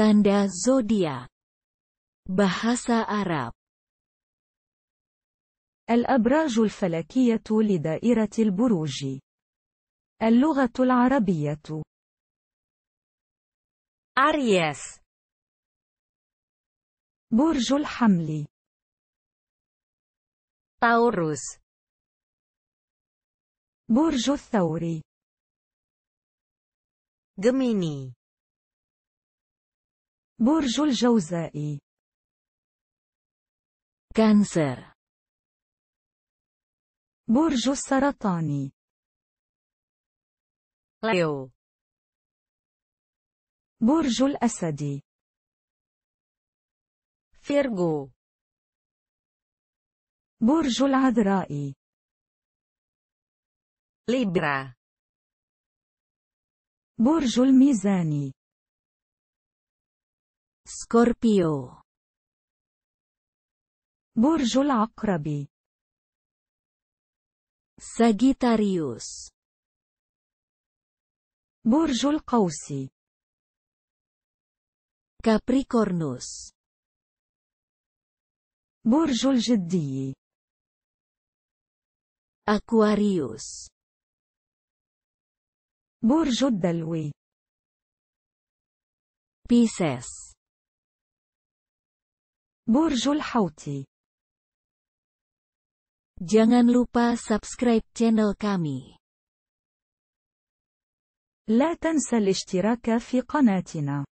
Tanda zodiak. Bahasa Arab. الأبراج الفلكية لدائرة البروج. اللغة العربية. أرياس. برج الحمل. طاوروس. برج الثور. جميني. برج الجوزاء كانسر برج السرطان ليو برج الأسد فيرغو برج العذراء ليبرا برج الميزاني سكوربيو برج العقرب ساجيتاريوس برج القوس كابريكورنوس برج الجدي أكواريوس برج الدلو بيساس برج الحوت Jangan lupa subscribe channel kami. لا تنسى الاشتراك في قناتنا.